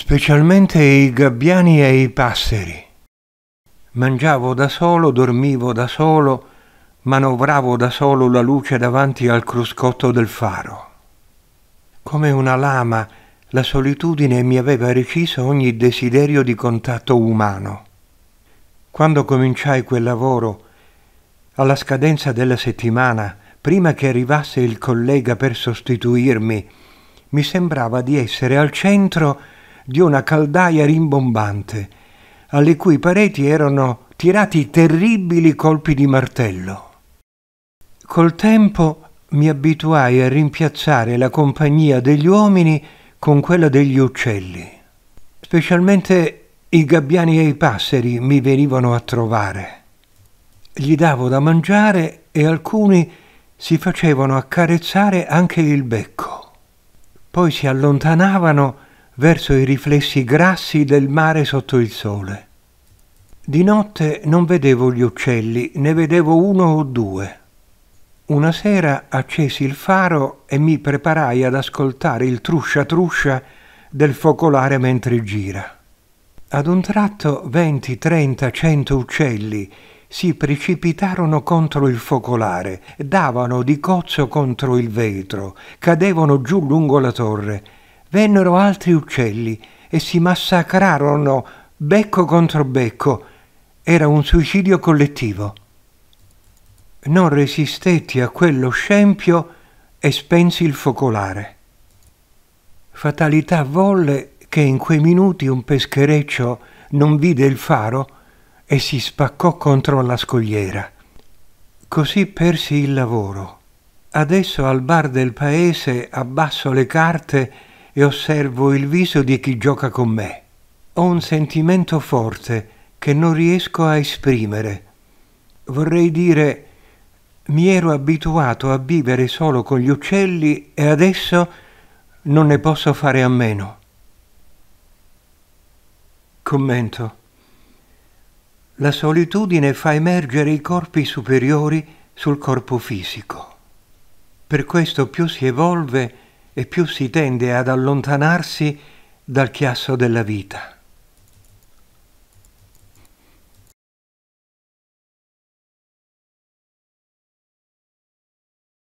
specialmente i gabbiani e i passeri. Mangiavo da solo, dormivo da solo, manovravo da solo la luce davanti al cruscotto del faro. Come una lama, la solitudine mi aveva reciso ogni desiderio di contatto umano. Quando cominciai quel lavoro, alla scadenza della settimana, prima che arrivasse il collega per sostituirmi, mi sembrava di essere al centro di di una caldaia rimbombante, alle cui pareti erano tirati terribili colpi di martello. Col tempo mi abituai a rimpiazzare la compagnia degli uomini con quella degli uccelli. Specialmente i gabbiani e i passeri mi venivano a trovare. Gli davo da mangiare e alcuni si facevano accarezzare anche il becco. Poi si allontanavano verso i riflessi grassi del mare sotto il sole. Di notte non vedevo gli uccelli, ne vedevo uno o due. Una sera accesi il faro e mi preparai ad ascoltare il truscia truscia del focolare mentre gira. Ad un tratto venti, trenta, cento uccelli si precipitarono contro il focolare, davano di cozzo contro il vetro, cadevano giù lungo la torre vennero altri uccelli e si massacrarono becco contro becco. Era un suicidio collettivo. Non resistetti a quello scempio e spensi il focolare. Fatalità volle che in quei minuti un peschereccio non vide il faro e si spaccò contro la scogliera. Così persi il lavoro. Adesso al bar del paese abbasso le carte e osservo il viso di chi gioca con me. Ho un sentimento forte che non riesco a esprimere. Vorrei dire, mi ero abituato a vivere solo con gli uccelli e adesso non ne posso fare a meno. Commento. La solitudine fa emergere i corpi superiori sul corpo fisico. Per questo più si evolve, e più si tende ad allontanarsi dal chiasso della vita.